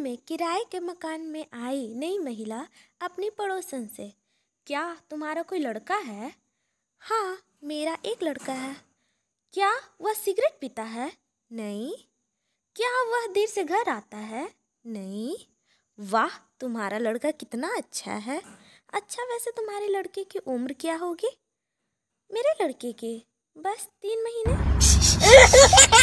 में किराए के मकान में आई नई महिला अपनी पड़ोसन से क्या तुम्हारा कोई लड़का है हाँ मेरा एक लड़का है क्या वह सिगरेट पीता है नहीं क्या वह देर से घर आता है नहीं वाह तुम्हारा लड़का कितना अच्छा है अच्छा वैसे तुम्हारे लड़के की उम्र क्या होगी मेरे लड़के की बस तीन महीने